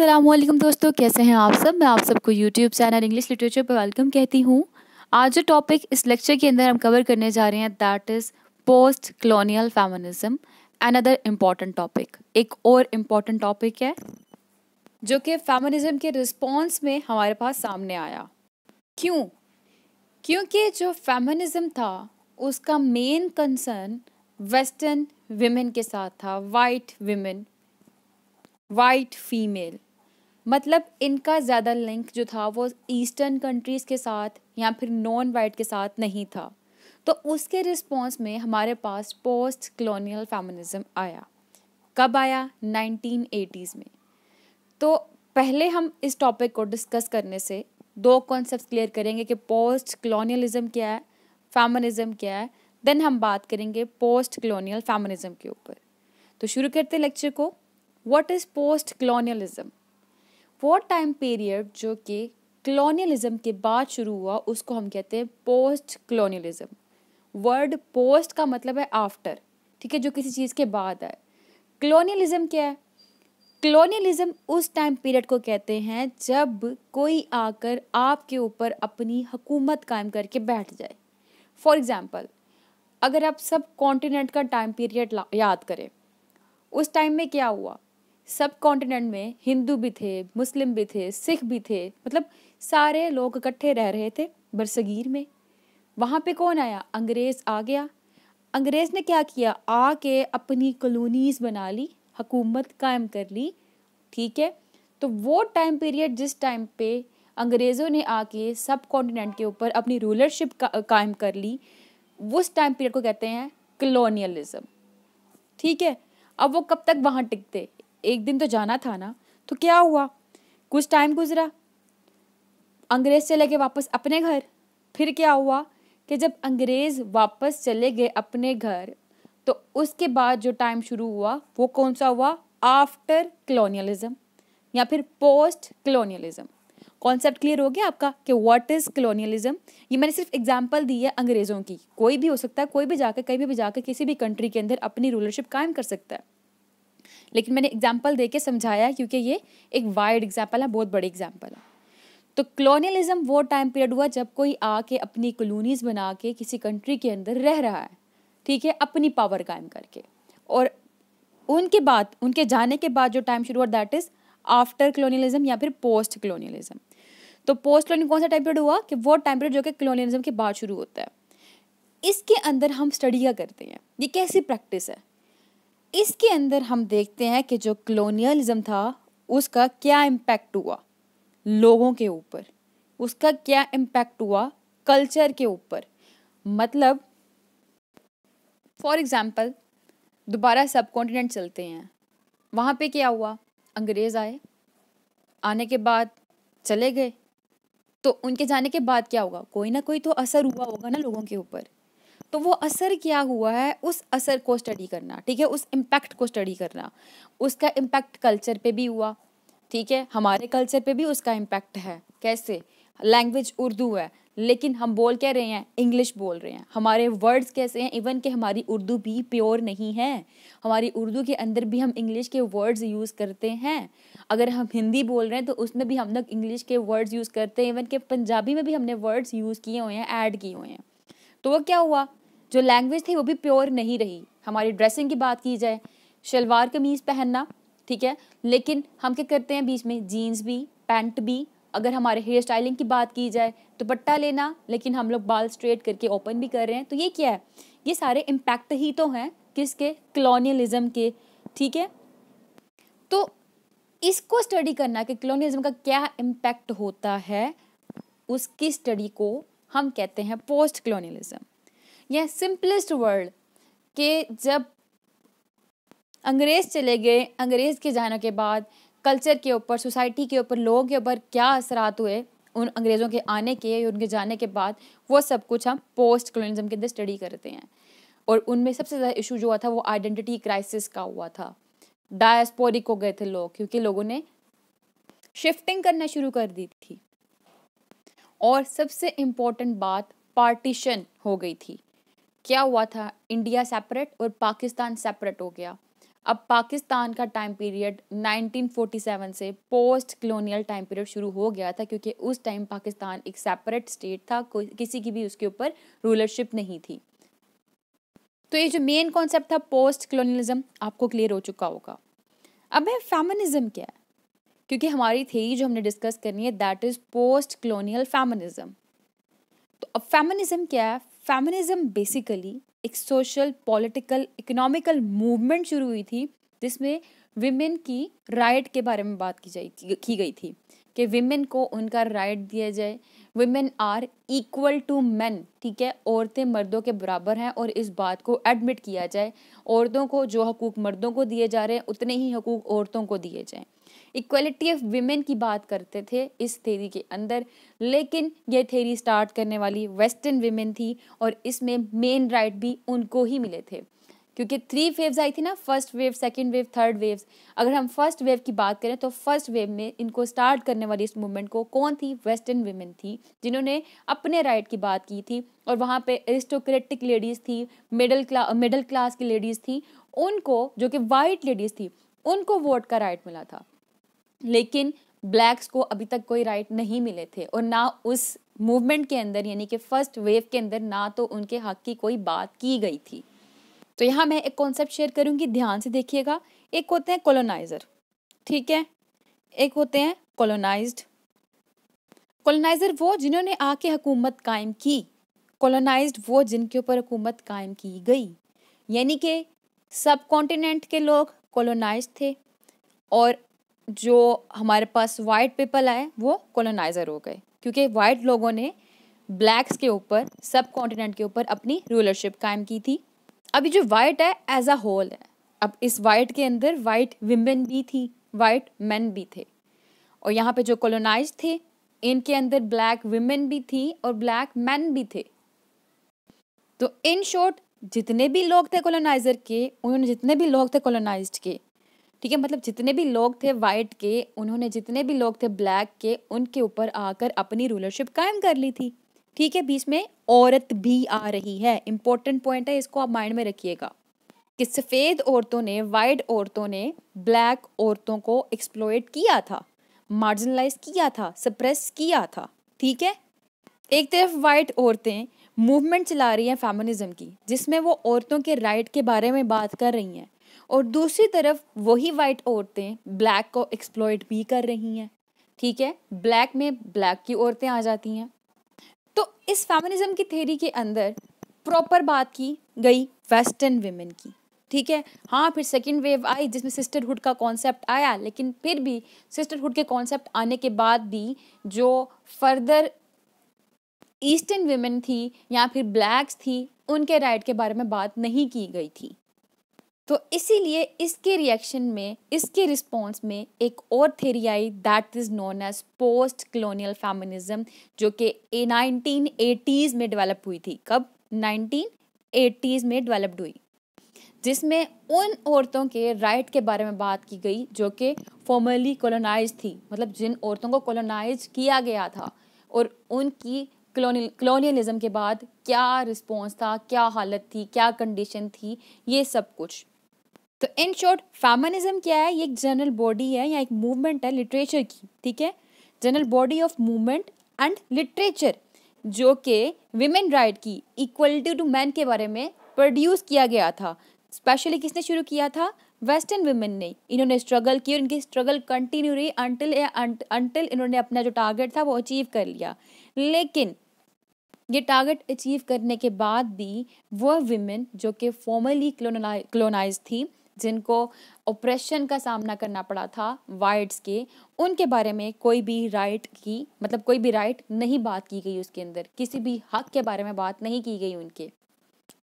अल्लाम दोस्तों कैसे हैं आप सब मैं आप सबको यूट्यूब चैनल इंग्लिश लिटरेचर पर वेलकम कहती हूँ आज जो टॉपिक इस लेक्चर के अंदर हम कवर करने जा रहे हैं that is post colonial feminism another important topic एक और इम्पॉर्टेंट टॉपिक है जो कि फेमनिज़म के रिस्पॉन्स में हमारे पास सामने आया क्यों क्योंकि जो फेमनिज़म था उसका मेन कंसर्न वेस्टर्न विमेन के साथ था वाइट वेमेन वाइट फीमेल मतलब इनका ज़्यादा लिंक जो था वो ईस्टर्न कंट्रीज़ के साथ या फिर नॉन वाइट के साथ नहीं था तो उसके रिस्पॉन्स में हमारे पास पोस्ट कलोनियल फेमिनिज़म आया कब आया नाइनटीन एटीज में तो पहले हम इस टॉपिक को डिस्कस करने से दो कॉन्सेप्ट क्लियर करेंगे कि पोस्ट कलोनियलिज्म क्या है फेमिनिज़म क्या है देन हम बात करेंगे पोस्ट कलोनियल फेमिनिज़म के ऊपर तो शुरू करते लेक्चर को वॉट इज़ पोस्ट क्लोनियलिज्म वो टाइम पीरियड जो कि क्लोनियलिज्म के बाद शुरू हुआ उसको हम कहते हैं पोस्ट क्लोनियलिज्म वर्ड पोस्ट का मतलब है आफ्टर ठीक है जो किसी चीज़ के बाद है क्लोनियलिज्म क्या है क्लोनियलिज्म उस टाइम पीरियड को कहते हैं जब कोई आकर आपके ऊपर अपनी हुकूमत कायम करके बैठ जाए फॉर एग्ज़ाम्पल अगर आप सब कॉन्टिनेंट का टाइम पीरियड याद करें उस टाइम में क्या हुआ सब कॉन्टिनेंट में हिंदू भी थे मुस्लिम भी थे सिख भी थे मतलब सारे लोग इकट्ठे रह रहे थे बरसगीर में वहाँ पे कौन आया अंग्रेज़ आ गया अंग्रेज़ ने क्या किया आके अपनी कॉलोनीज़ बना ली हकूमत कायम कर ली ठीक है तो वो टाइम पीरियड जिस टाइम पे अंग्रेज़ों ने आके सब कॉन्टिनेंट के ऊपर अपनी रूलरशिप कायम कर ली उस टाइम पीरियड को कहते हैं कलोनियलिज्म ठीक है अब वो कब तक वहाँ टिकते एक दिन तो जाना था ना तो क्या हुआ कुछ टाइम गुजरा अंग्रेज़ चले गए वापस अपने घर फिर क्या हुआ कि जब अंग्रेज़ वापस चले गए अपने घर तो उसके बाद जो टाइम शुरू हुआ वो कौन सा हुआ आफ्टर कलोनियलिज्म या फिर पोस्ट कलोनियलिज्म कॉन्सेप्ट क्लियर हो गया आपका कि व्हाट इज़ कलोनियलिज्म ये मैंने सिर्फ एग्जांपल दी है अंग्रेज़ों की कोई भी हो सकता है कोई भी जाकर कहीं भी जाकर किसी भी कंट्री के अंदर अपनी रूलरशिप कायम कर सकता है लेकिन मैंने एग्जाम्पल दे के समझाया क्योंकि ये एक वाइड एग्जाम्पल है बहुत बड़ी एग्जाम्पल है तो कलोनियलिज्म वो टाइम पीरियड हुआ जब कोई आके अपनी कलोनीज बना के किसी कंट्री के अंदर रह रहा है ठीक है अपनी पावर कायम करके और उनके बाद उनके जाने के बाद जो टाइम शुरू हुआ दैट इज़ आफ्टर कॉलोनियलिज्म या फिर पोस्ट कलोनियलिज्म तो पोस्ट कॉलोनियल कौन सा टाइम पीरियड हुआ कि वो टाइम पीरियड जो कि कॉलोनियलिज्म के बाद शुरू होता है इसके अंदर हम स्टडी क्या करते हैं ये कैसी प्रैक्टिस है इसके अंदर हम देखते हैं कि जो कलोनियलिज्म था उसका क्या इम्पैक्ट हुआ लोगों के ऊपर उसका क्या इम्पैक्ट हुआ कल्चर के ऊपर मतलब फॉर एग्ज़ाम्पल दोबारा सब कॉन्टिनेंट चलते हैं वहाँ पे क्या हुआ अंग्रेज़ आए आने के बाद चले गए तो उनके जाने के बाद क्या होगा कोई ना कोई तो असर हुआ होगा ना लोगों के ऊपर तो वो असर क्या हुआ है उस असर को स्टडी करना ठीक है उस इम्पैक्ट को स्टडी करना उसका इम्पैक्ट कल्चर पे भी हुआ ठीक है हमारे कल्चर पे भी उसका इम्पैक्ट है कैसे लैंग्वेज उर्दू है लेकिन हम बोल क्या रहे हैं इंग्लिश बोल रहे हैं हमारे वर्ड्स कैसे हैं इवन कि हमारी उर्दू भी प्योर नहीं है हमारी उर्दू के अंदर भी हम इंग्लिश के वर्ड्स यूज़ करते हैं अगर हम हिंदी बोल रहे हैं तो उसमें भी हम लोग इंग्लिश के वर्ड्स यूज़ करते हैं इवन कि पंजाबी में भी हमने वर्ड्स यूज़ किए हुए हैं ऐड किए हुए हैं तो वो क्या हुआ जो लैंग्वेज थी वो भी प्योर नहीं रही हमारी ड्रेसिंग की बात की जाए शलवार कमीज़ पहनना ठीक है लेकिन हम क्या करते हैं बीच में जीन्स भी पैंट भी अगर हमारे हेयर स्टाइलिंग की बात की जाए तो पट्टा लेना लेकिन हम लोग बाल स्ट्रेट करके ओपन भी कर रहे हैं तो ये क्या है ये सारे इम्पैक्ट ही तो हैं किसके कलोनियलिज्म के ठीक है तो इसको स्टडी करना कि कलोनियलिज्म का क्या इम्पैक्ट होता है उसकी स्टडी को हम कहते हैं पोस्ट कलोनियलिज्म यह सिंपलेस्ट वर्ड के जब अंग्रेज़ चले गए अंग्रेज़ के जाने के बाद कल्चर के ऊपर सोसाइटी के ऊपर लोगों के ऊपर क्या असरात हुए उन अंग्रेज़ों के आने के उनके जाने के बाद वो सब कुछ हम पोस्ट कलोनिज्म के अंदर स्टडी करते हैं और उनमें सबसे ज़्यादा इशू जो हुआ था वो आइडेंटिटी क्राइसिस का हुआ था डायस्पोरिक हो गए थे लोग क्योंकि लोगों ने शिफ्टिंग करना शुरू कर दी थी और सबसे इम्पोर्टेंट बात पार्टीशन हो गई थी क्या हुआ था इंडिया सेपरेट और पाकिस्तान सेपरेट हो गया अब पाकिस्तान का टाइम पीरियड 1947 से पोस्ट कलोनियल टाइम पीरियड शुरू हो गया था क्योंकि उस टाइम पाकिस्तान एक सेपरेट स्टेट था कोई किसी की भी उसके ऊपर रूलरशिप नहीं थी तो ये जो मेन कॉन्सेप्ट था पोस्ट कलोनियलिज्म आपको क्लियर हो चुका होगा अब है फेमनिज्म क्या है क्योंकि हमारी थेरी जो हमने डिस्कस करनी है that is post colonial feminism तो अब फेमनिज्म क्या है फेमनिज्म बेसिकली एक सोशल पॉलिटिकल इकोनॉमिकल मूवमेंट शुरू हुई थी जिसमें विमेन की राइट के बारे में बात की जाए की गई थी कि विमेन को उनका राइट दिया जाए women are equal to men ठीक है औरतें मर्दों के बराबर हैं और इस बात को एडमिट किया जाए औरतों को जो हकूक़ मर्दों को दिए जा रहे हैं उतने ही हकूक़ औरतों को दिए जाएँ इक्वलिटी ऑफ वीमेन की बात करते थे इस थेरी के अंदर लेकिन ये थेरी स्टार्ट करने वाली वेस्टर्न वीमेन थी और इसमें मेन राइट भी उनको ही मिले थे क्योंकि थ्री वेव्स आई थी ना first wave second wave third waves अगर हम फर्स्ट वेव की बात करें तो फर्स्ट वेव में इनको स्टार्ट करने वाली इस मूवमेंट को कौन थी वेस्टर्न वीमेन थी जिन्होंने अपने राइट की बात की थी और वहाँ पे एरिस्टोक्रेटिक लेडीज़ थी मिडल क्ला मिडल क्लास की लेडीज़ थी उनको जो कि वाइट लेडीज़ थी उनको वोट का राइट मिला था लेकिन ब्लैक्स को अभी तक कोई राइट नहीं मिले थे और ना उस मूवमेंट के अंदर यानी कि फर्स्ट वेव के अंदर ना तो उनके हक की कोई बात की गई थी तो यहाँ मैं एक कॉन्सेप्ट शेयर करूँगी ध्यान से देखिएगा एक होते हैं कॉलोनाइज़र ठीक है एक होते हैं कॉलोनाइज कॉलोनाइज़र वो जिन्होंने आके हुकूमत कायम की कोलोनाइज वो जिनके ऊपर हुकूमत कायम की गई यानी कि सब कॉन्टिनेंट के लोग कॉलोनाइज थे और जो हमारे पास वाइट पीपल आए वो कॉलोनाइज़र हो गए क्योंकि वाइट लोगों ने ब्लैक्स के ऊपर सब कॉन्टिनेंट के ऊपर अपनी रूलरशिप कायम की थी अभी जो वाइट है एज अ होल है अब इस वाइट के अंदर वाइट विमेन भी थी वाइट मैन भी थे और यहाँ पे जो कॉलोनाइज थे इनके अंदर ब्लैक विमेन भी थी और ब्लैक मैन भी थे तो इन शॉर्ट जितने भी लोग थे कॉलोनाइजर के उन्होंने जितने भी लोग थे कॉलोनाइज के ठीक है मतलब जितने भी लोग थे वाइट के उन्होंने जितने भी लोग थे ब्लैक के उनके ऊपर आकर अपनी रूलरशिप कायम कर ली थी ठीक है बीच में औरत भी आ रही है इंपॉर्टेंट पॉइंट है इसको आप माइंड में रखिएगा कि सफ़ेद औरतों ने वाइट औरतों ने ब्लैक औरतों को एक्सप्लोइट किया था मार्जिनलाइज किया था सप्रेस किया था ठीक है एक तरफ वाइट औरतें मूवमेंट चला रही हैं फेमिनिज्म की जिसमें वो औरतों के राइट के बारे में बात कर रही हैं और दूसरी तरफ वही वाइट औरतें ब्लैक को एक्सप्लॉयट भी कर रही हैं ठीक है ब्लैक में ब्लैक की औरतें आ जाती हैं तो इस फेमिनिज्म की थेरी के अंदर प्रॉपर बात की गई वेस्टर्न वेमेन की ठीक है हाँ फिर सेकेंड वेव आई जिसमें सिस्टरहुड का कॉन्सेप्ट आया लेकिन फिर भी सिस्टरहुड के कॉन्सेप्ट आने के बाद भी जो फर्दर ईस्टर्न वेमेन थी या फिर ब्लैक्स थी उनके राइट के बारे में बात नहीं की गई थी तो इसीलिए इसके रिएक्शन में इसके रिस्पॉन्स में एक और थेरी आई that is known as post colonial feminism जो कि नाइनटीन एटीज़ में डेवलप हुई थी कब नाइनटीन एटीज़ में डेवलप्ड हुई जिसमें उन औरतों के राइट के बारे में बात की गई जो कि फॉर्मली कॉलोनाइज थी मतलब जिन औरतों को कॉलोनाइज किया गया था और उनकी कलोनियलिज्म के बाद क्या रिस्पॉन्स था क्या हालत थी क्या कंडीशन थी ये सब कुछ तो इन शॉर्ट फेमनिज्म क्या है ये एक जनरल बॉडी है या एक मूवमेंट है लिटरेचर की ठीक है general body of movement and literature जो कि विमेन राइट की इक्वलिटी टू मैन के बारे में प्रोड्यूस किया गया था स्पेशली किसने शुरू किया था वेस्टर्न वीमेन ने इन्होंने स्ट्रगल की और इनकी स्ट्रगल कंटिन्यू रही अंटिल अंटिल इन्होंने अपना जो टारगेट था वो अचीव कर लिया लेकिन ये टारगेट अचीव करने के बाद भी वह विमेन जो कि फॉर्मली क्लोनाइज थी जिनको ऑपरेशन का सामना करना पड़ा था वाइट्स के उनके बारे में कोई भी राइट की मतलब कोई भी राइट नहीं बात की गई उसके अंदर किसी भी हक के बारे में बात नहीं की गई उनके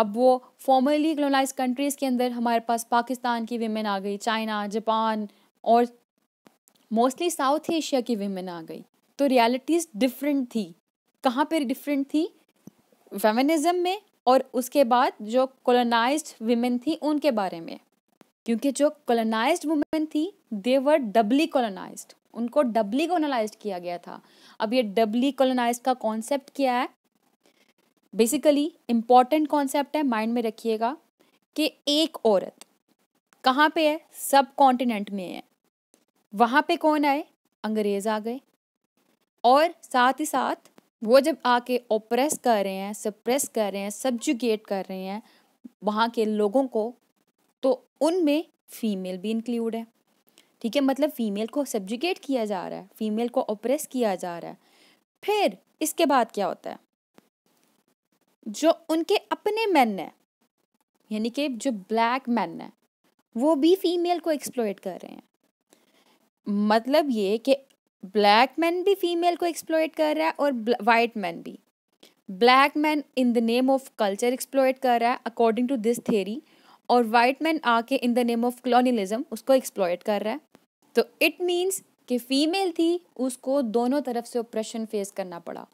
अब वो फॉर्मली क्लोनाइज कंट्रीज़ के अंदर हमारे पास पाकिस्तान की विमेन आ गई चाइना जापान और मोस्टली साउथ एशिया की विमेन आ गई तो रियलिटीज़ डिफरेंट थी कहाँ पर डिफरेंट थी फेमिनिज़म में और उसके बाद जो कोलोनाइज्ड विमेन थी उनके बारे में क्योंकि जो कॉलोनाइज वुमेन थी देवर डबली कॉलोनाइज उनको डबली कॉलोनाइज किया गया था अब ये डबली कॉलोनाइज का कॉन्सेप्ट क्या है बेसिकली इम्पॉर्टेंट कॉन्सेप्ट है माइंड में रखिएगा कि एक औरत कहाँ पे है सब कॉन्टिनेंट में है वहाँ पे कौन आए अंग्रेज आ गए और साथ ही साथ वो जब आके ओप्रेस कर रहे हैं सप्रेस कर रहे हैं सब्जुगेट कर रहे हैं वहाँ के लोगों को तो उनमें फीमेल भी इंक्लूड है ठीक है मतलब फीमेल को सब्जुकेट किया जा रहा है फीमेल को ऑप्रेस किया जा रहा है फिर इसके बाद क्या होता है जो उनके अपने मैन है यानी कि जो ब्लैक मैन है वो भी फीमेल को एक्सप्लोइट कर रहे हैं मतलब ये कि ब्लैक मैन भी फीमेल को एक्सप्लोइट कर रहा है और वाइट मैन भी black man in the name of culture exploit कर रहा है अकॉर्डिंग टू दिस थेरी और वाइट मैन आके in the name of colonialism उसको एक्सप्लॉयट कर रहा है तो इट मीन्स कि फीमेल थी उसको दोनों तरफ से ऑप्रेशन फेस करना पड़ा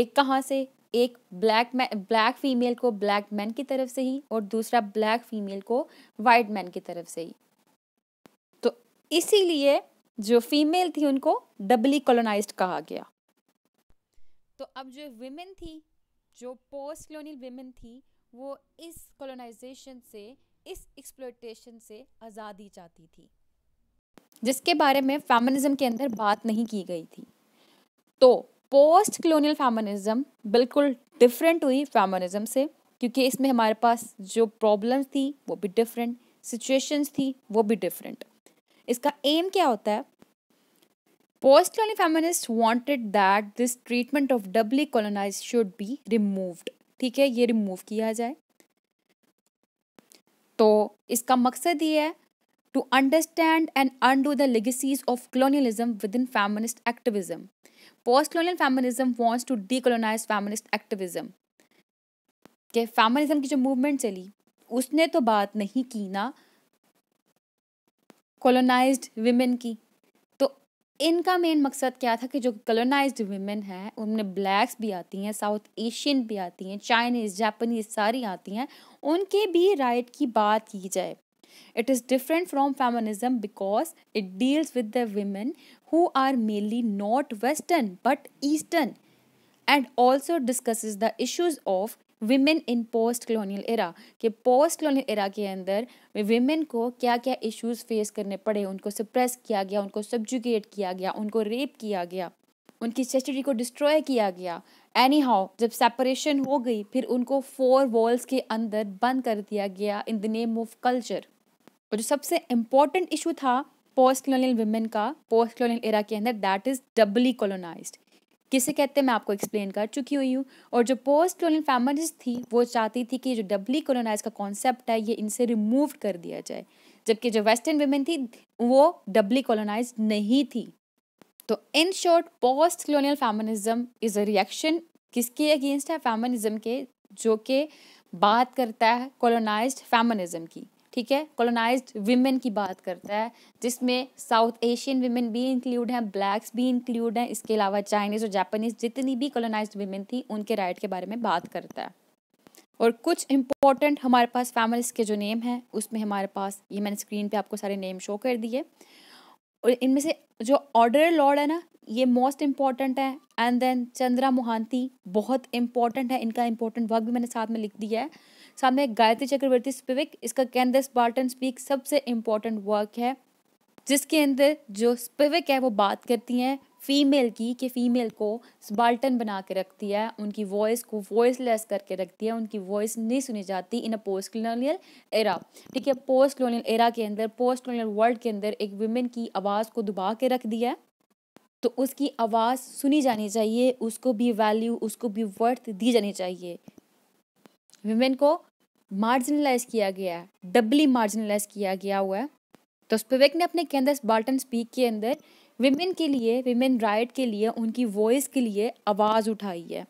एक कहाँ से एक ब्लैक मैन ब्लैक फीमेल को ब्लैक मैन की तरफ से ही और दूसरा ब्लैक फीमेल को वाइट मैन की तरफ से ही तो इसीलिए जो फीमेल थी उनको डबली कॉलोनाइज कहा गया तो अब जो विमेन थी जो पोस्ट कॉलोनियल विमेन थी वो इस कॉलोनाइजेशन से इस एक्सप्लोटेशन से आज़ादी चाहती थी जिसके बारे में फेमिनिज्म के अंदर बात नहीं की गई थी तो पोस्ट कलोनियल फेमिनिज्म बिल्कुल डिफरेंट हुई फेमिनिज्म से क्योंकि इसमें हमारे पास जो प्रॉब्लम्स थी वो भी डिफरेंट सिचुएशंस थी वो भी डिफरेंट इसका एम क्या होता है post colony feminist wanted that this treatment of doubly colonize should be removed ठीक है ये रिमूव किया जाए तो इसका मकसद ये है to understand and undo do the legacies of colonialism within feminist activism post colonial feminism wants to decolonize feminist activism के फैमिनिज्म की जो मूवमेंट चली उसने तो बात नहीं की ना कोलोनाइज विमेन की इनका मेन मकसद क्या था कि जो कलोनाइज वुमेन हैं उनमें ब्लैक्स भी आती हैं साउथ एशियन भी आती हैं चाइनीज़ जापानीज सारी आती हैं उनके भी राइट की बात की जाए it is different from feminism because it deals with the women who are mainly not western but eastern and also discusses the issues of women in post colonial era कि पोस्ट कलोनियल एरा के अंदर women को क्या क्या issues face करने पड़े उनको suppress किया गया उनको सब्जुकेट किया गया उनको रेप किया गया उनकी सेस्टडी को डिस्ट्रॉय किया गया एनी हाउ जब सेपरेशन हो गई फिर उनको फोर वॉल्स के अंदर बंद कर दिया गया in the name of culture और जो सबसे इम्पॉर्टेंट इशू था पोस्ट कलोनियल वुमेन का पोस्ट कलोनियल एरा के अंदर दैट इज डबली कॉलोनाइज्ड किसे कहते हैं मैं आपको एक्सप्लेन कर चुकी हुई हूँ और जो पोस्ट कॉलोनियल फैमिलीज थी वो चाहती थी कि जो डबली कॉलोनाइज का कॉन्सेप्ट है ये इनसे रिमूव कर दिया जाए जबकि जो वेस्टर्न वेमेन थी वो डबली कॉलोनाइज नहीं थी तो in short post colonial feminism is a reaction किसके अगेंस्ट है फैमिनिज्म के जो कि बात करता है कॉलोनाइज्ड फैमिनिज्म की ठीक है कॉलोनाइज्ड वीमेन की बात करता है जिसमें साउथ एशियन वीमेन भी इंक्लूड हैं ब्लैक्स भी इंक्लूड हैं इसके अलावा चाइनीज़ और जापानीज़ जितनी भी कॉलोनाइज्ड वीमेन थी उनके राइट के बारे में बात करता है और कुछ इम्पोर्टेंट हमारे पास फैमिलीज के जो नेम हैं उसमें हमारे पास ये मैंने स्क्रीन पे आपको सारे नेम शो कर दिए और इनमें से जो ऑर्डर लॉर्ड है ना ये मोस्ट इम्पॉर्टेंट है एंड देन चंद्रा मोहंती बहुत इम्पॉर्टेंट है इनका इम्पोर्टेंट वर्क भी मैंने साथ में लिख दिया है सामने गायत्री चक्रवर्ती स्पिविक इसका कैन दिस बार्टन स्पीक सबसे इम्पोर्टेंट वर्क है जिसके अंदर जो स्पिविक है वो बात करती हैं फीमेल की कि फ़ीमेल को बाल्टन बना के रखती है उनकी वॉइस को वॉइसलेस करके रखती है उनकी वॉइस नहीं सुनी जाती in a post colonial era ठीक है पोस्ट कलोनियल एरा के अंदर पोस्ट कलोनियल वर्ल्ड के अंदर एक वुमेन की आवाज़ को दबा के रख दिया है तो उसकी आवाज़ सुनी जानी चाहिए उसको भी वैल्यू उसको भी वर्थ दी जानी चाहिए वीमेन को मार्जिनलाइज किया गया है डबली मार्जिनलाइज किया गया हुआ है तो स्पिवेक ने अपने अंदर बाल्टन स्पीक के अंदर विमेन के लिए विमेन राइट के लिए उनकी वॉइस के लिए आवाज़ उठाई है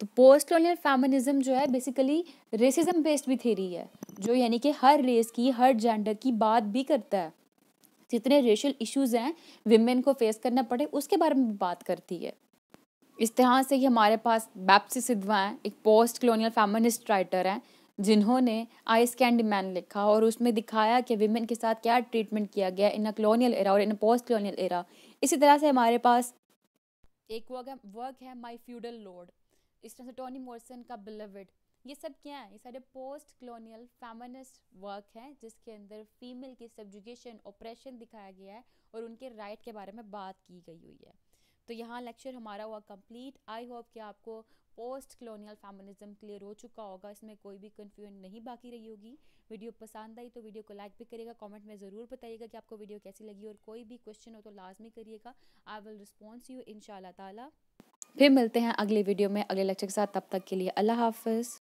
तो पोस्ट कॉलोनियल फेमिनिज्म जो है बेसिकली रेसिज्म बेस्ड भी थेरी है जो यानी कि हर रेस की हर जेंडर की बात भी करता है जितने रेशल इश्यूज़ हैं विमेन को फेस करना पड़े उसके बारे में बात करती है इस तरह से ही हमारे पास बैप्सी सिद्धवा हैं एक पोस्ट कलोनियल फेमिनिस्ट राइटर हैं जिन्होंने आई कैंडी मैन लिखा और उसमें दिखाया कि विमेन के साथ क्या ट्रीटमेंट किया गया इन अ कलोनियल एरा और इन पोस्ट कलोनियल एरा इसी तरह से हमारे पास एक वर्क है वर्क है माई फ्यूडल लॉर्ड इस तरह से टोनी मोर्सन का बिलविड ये सब क्या है ये सारे पोस्ट कलोनियल फेमिनिस्ट वर्क हैं जिसके अंदर फीमेल की सब्जुकेशन ऑपरेशन दिखाया गया है और उनके राइट के बारे में बात की गई हुई है तो यहाँ लेक्चर हमारा हुआ कंप्लीट आई होप कि आपको पोस्ट कलोनियल फैमिलिज्म क्लियर हो चुका होगा इसमें कोई भी कन्फ्यूजन नहीं बाकी रही होगी वीडियो पसंद आई तो वीडियो को लाइक भी करिएगा कमेंट में ज़रूर बताइएगा कि आपको वीडियो कैसी लगी और कोई भी क्वेश्चन हो तो लाजमी करिएगा आई विल रिस्पॉन्स यू इन शाह फिर मिलते हैं अगले वीडियो में अगले लेक्चर के साथ तब तक के लिए अल्लाह हाफिज़